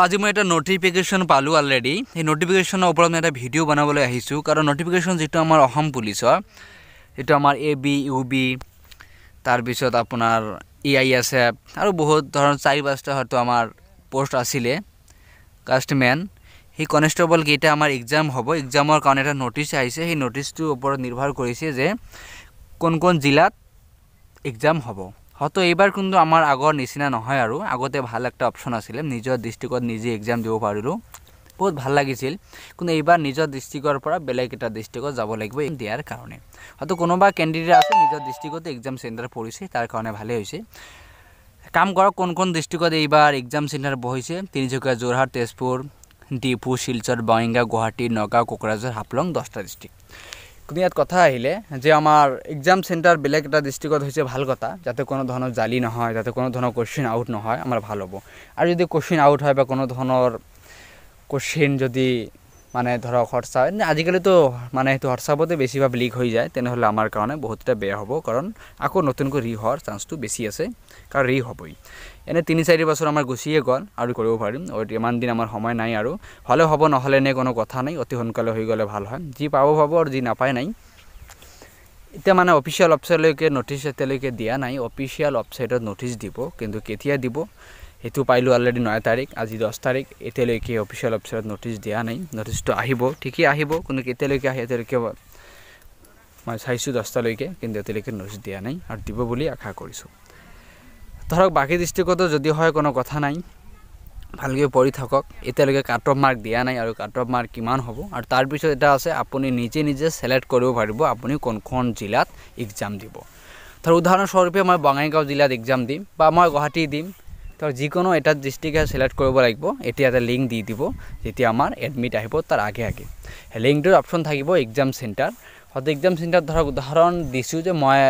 আজি মই এটা নটিফিকেশ্যন পালোঁ অলৰেডি সেই নটিফিকেশ্যনৰ ওপৰত মই এটা ভিডিঅ' বনাবলৈ আহিছোঁ কাৰণ নটিফিকেশ্যন যিটো আমাৰ অসম পুলিচৰ যিটো আমাৰ এ বি ইউ বি তাৰপিছত আপোনাৰ ই আই এছ এফ আৰু বহুত ধৰণৰ চাৰি পাঁচটা হয়তো আমাৰ পোষ্ট আছিলে কাষ্টমেন সেই কনষ্টেবল কেইটা আমাৰ এক্সাম হ'ব এক্সামৰ কাৰণে এটা নটিচ আহিছে সেই নটিচটোৰ ওপৰত নিৰ্ভৰ কৰিছে যে কোন কোন জিলাত এক্সাম হ'ব হয়তো এইবাৰ কিন্তু আমাৰ আগৰ নিচিনা নহয় আৰু আগতে ভাল এটা অপশ্যন আছিলে নিজৰ ডিষ্ট্ৰিক্টত নিজে এক্সাম দিব পাৰিলোঁ বহুত ভাল লাগিছিল কিন্তু এইবাৰ নিজৰ ডিষ্ট্ৰিক্টৰ পৰা বেলেগ এটা ডিষ্ট্ৰিক্টত যাব লাগিব দিয়াৰ কাৰণে হয়তো কোনোবা কেণ্ডিডেট আছে নিজৰ ডিষ্ট্ৰিক্টতে এক্সাম চেণ্টাৰ পৰিছে তাৰ কাৰণে ভালেই হৈছে কাম কৰক কোন কোন ডিষ্ট্ৰিক্টত এইবাৰ এক্সাম চেণ্টাৰ বহিছে তিনিচুকীয়া যোৰহাট তেজপুৰ ডিপু শিলচৰ বঙাইগাঁও গুৱাহাটী নগাঁও কোকৰাঝাৰ হাফলং দহটা ডিষ্ট্ৰিক্ট প্ৰক্ৰিয়াত কথা আহিলে যে আমাৰ এক্সাম চেণ্টাৰ বেলেগ এটা ডিষ্ট্ৰিক্টত হৈছে ভাল কথা যাতে কোনো ধৰণৰ জালি নহয় যাতে কোনো ধৰণৰ কুৱেশ্যন আউট নহয় আমাৰ ভাল হ'ব আৰু যদি কুৱেশ্যন আউট হয় বা কোনো ধৰণৰ কুৱেশ্যন যদি মানে ধৰক হোৱাটছআপ আজিকালিতো মানে সেইটো হোৱাটছআপতে বেছিভাগ লিক হৈ যায় তেনেহ'লে আমাৰ কাৰণে বহুতটা বেয়া হ'ব কাৰণ আকৌ নতুনকৈ ৰি হোৱাৰ চান্সটো বেছি আছে কাৰণ ৰি হ'বই এনে তিনি চাৰি বছৰ আমাৰ গুচিয়ে গ'ল আৰু কৰিব পাৰিম ইমান দিন আমাৰ সময় নাই আৰু হ'লে হ'ব নহ'লে এনে কোনো কথা নাই অতি সোনকালে হৈ গ'লে ভাল হয় যি পাব পাব আৰু যি নাপায় নাই এতিয়া মানে অফিচিয়েল ৱেবছাইটলৈকে ন'টিছ এতিয়ালৈকে দিয়া নাই অফিচিয়েল ৱেবছাইটত ন'টিছ দিব কিন্তু কেতিয়া দিব এইটো পাইলোঁ অলৰেডি ন তাৰিখ আজি দহ তাৰিখ এতিয়ালৈকে অফিচিয়েল অফিচাৰত নটিছ দিয়া নাই নটিছটো আহিব ঠিকেই আহিব কিন্তু কেতিয়ালৈকে আহে এতিয়ালৈকে মই চাইছোঁ দহটালৈকে কিন্তু এতিয়ালৈকে নটিছ দিয়া নাই আৰু দিব বুলি আশা কৰিছোঁ ধৰক বাকী ডিষ্ট্ৰিক্টতো যদি হয় কোনো কথা নাই ভালকৈ পঢ়ি থাকক এতিয়ালৈকে কাট অফ মাৰ্ক দিয়া নাই আৰু কাট অফ মাৰ্ক কিমান হ'ব আৰু তাৰপিছত এটা আছে আপুনি নিজে নিজে ছেলেক্ট কৰিব পাৰিব আপুনি কোনখন জিলাত এক্সাম দিব ধৰক উদাহৰণস্বৰূপে মই বঙাইগাঁও জিলাত এক্সাম দিম বা মই গুৱাহাটী দিম তাৰ যিকোনো এটা ডিষ্ট্ৰিকে চিলেক্ট কৰিব লাগিব এতিয়া এটা লিংক দি দিব যেতিয়া আমাৰ এডমিট আহিব তাৰ আগে আগে লিংকটোৰ অপশ্যন থাকিব এক্সাম চেণ্টাৰ সদায় এক্সাম চেণ্টাৰত ধৰক উদাহৰণ দিছোঁ যে মই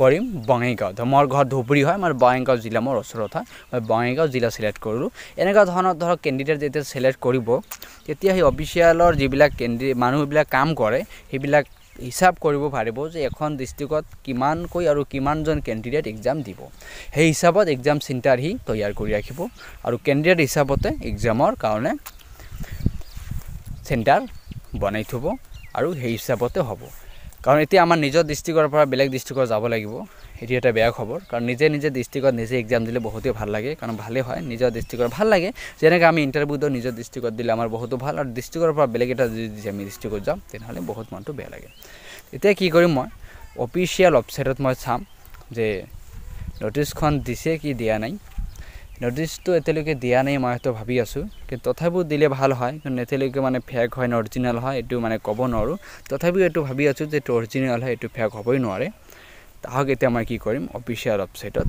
কৰিম বঙাইগাঁও ধৰক মোৰ ঘৰ ধুবুৰী হয় মই বঙাইগাঁও জিলা মোৰ ওচৰত হয় মই বঙাইগাঁও জিলা চিলেক্ট কৰিলোঁ এনেকুৱা ধৰণৰ ধৰক কেণ্ডিডেট যেতিয়া চিলেক্ট কৰিব তেতিয়া সেই অফিচিয়েলৰ যিবিলাক কেণ্ডি মানুহবিলাক কাম কৰে সেইবিলাক হিচাপ কৰিব পাৰিব যে এখন ডিষ্ট্ৰিক্টত কিমানকৈ আৰু কিমানজন কেণ্ডিডেট এক্সাম দিব সেই হিচাপত এক্সাম চিন্তাৰ সি তৈয়াৰ কৰি ৰাখিব আৰু কেণ্ডিডেট হিচাপতে এক্সামৰ কাৰণে চেণ্টাৰ বনাই থ'ব আৰু সেই হিচাপতে হ'ব কাৰণ এতিয়া আমাৰ নিজৰ ডিষ্ট্ৰিক্টৰ পৰা বেলেগ ডিষ্ট্ৰিক্টত যাব লাগিব সেইটো এটা বেয়া খবৰ কাৰণ নিজে নিজে ডিষ্ট্ৰিক্টত নিজে এক্সাম দিলে বহুতেই ভাল লাগে কাৰণ ভালেই হয় নিজৰ ডিষ্ট্ৰিক্টৰ ভাল লাগে যেনেকৈ আমি ইণ্টাৰভিউটো নিজৰ ডিষ্ট্ৰিক্টত দিলে আমাৰ বহুতো ভাল আৰু ডিষ্ট্ৰিক্টৰ পৰা বেলেগ এটা যদি আমি ডিষ্ট্ৰিক্টত যাম তেনেহ'লে বহুত মনটো বেয়া লাগে এতিয়া কি কৰিম মই অফিচিয়েল ৱেবছাইটত মই চাম যে নটিছখন দিছে কি দিয়া নাই নটিছটো এতিয়ালৈকে দিয়া নাই মই সেইটো ভাবি আছোঁ কিন্তু তথাপিও দিলে ভাল হয় কিন্তু এতিয়ালৈকে মানে ফেক হয় নে অৰিজিনেল হয় এইটো মানে ক'ব নোৱাৰোঁ তথাপিও এইটো ভাবি আছোঁ যে এইটো অৰিজিনেল হয় এইটো ফেক হ'বই নোৱাৰে তাহক এতিয়া মই কি কৰিম অফিচিয়েল ৱেবছাইটত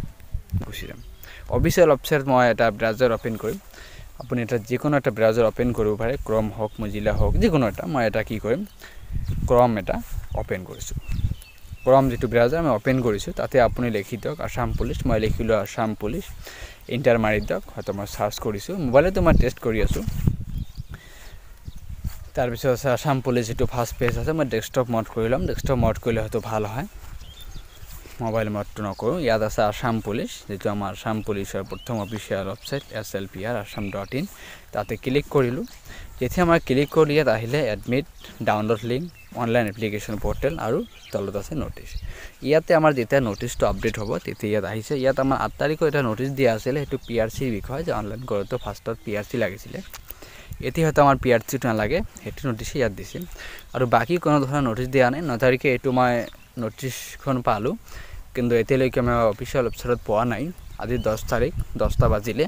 গুচি যাম অফিচিয়েল ৱেবছাইটত মই এটা ব্ৰাউজাৰ অ'পেন কৰিম আপুনি এটা যিকোনো এটা ব্ৰাউজাৰ অ'পেন কৰিব পাৰে ক্ৰম হওক মজিলা হওক যিকোনো এটা মই এটা কি কৰিম ক্ৰম এটা অ'পেন কৰিছোঁ ক্ৰম যিটো ব্ৰাউজাৰ মই অ'পেন কৰিছোঁ তাতে আপুনি লিখি দিয়ক আছাম পুলিচ মই লিখিলোঁ আছাম পুলিচ ইণ্টাৰ মাৰি দিয়ক হয়তো মই চাৰ্চ কৰিছোঁ মোবাইলতো মই টেষ্ট কৰি আছোঁ তাৰপিছত আছে আছাম পুলিচ যিটো ফাৰ্ষ্ট পেজ আছে মই ডেস্কটপ মদ কৰি ল'ম ডেস্কটপ মদ কৰিলে হয়তো ভাল হয় মোবাইল মাত্র নকরো ইয়াদ আছে আসাম পুলিশ যেহেতু আমার আসাম পুলিশের প্রথম official website S L P R Assam dot in তাতে ক্লিক করলো যেতিয়া আমার ক্লিক করলো ইয়াত আহিলে admit download link online application portal আর তলত আছে নোটিশ ইয়াতে আমার যেটা নোটিশটা আপডেট হবো তেতে ইয়াত আহিছে ইয়াত আমার আট তারিখও এটা নোটিশ দিয়ে আসে সেটু পি আর সির বিষয় যে অনলাইন করতে ফার্স্টত পি আর সি লাগেছিল এটি হয়তো আমার পি আর সিটা লাগে সেটি নোটিশে ইয়াত দিছিল আর বাকি কোনো ধরনের নোটিশ দেওয়া নাই ন তারিখে এই মানে নটিছখন পালোঁ কিন্তু এতিয়ালৈকে মই অফিচিয়েল ৱেবছাইটত পোৱা নাই আজি দহ তাৰিখ দহটা বাজিলে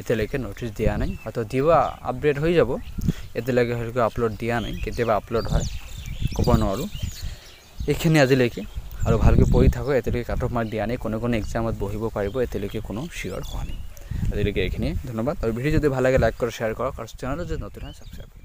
এতিয়ালৈকে নটিছ দিয়া নাই হয়তো দিব আপগ্ৰেড হৈ যাব এতিয়ালৈকে হয়তো আপলোড দিয়া নাই কেতিয়াবা আপলোড হয় ক'ব নোৱাৰোঁ এইখিনি আজিলৈকে আৰু ভালকৈ পঢ়ি থাকোঁ এতিয়ালৈকে কাট অফ মাৰ্ক দিয়া নাই কোনো কোনো এক্সামত বহিব পাৰিব এতিয়ালৈকে কোনো চিয়'ৰ হোৱা নাই আজিলৈকে এইখিনিয়ে ধন্যবাদ আৰু ভিডিঅ' যদি ভাল লাগে লাইক কৰক শ্বেয়াৰ কৰক আৰু চেনেলটো যদি নতুন হয় ছাবস্ক্ৰাইব কৰক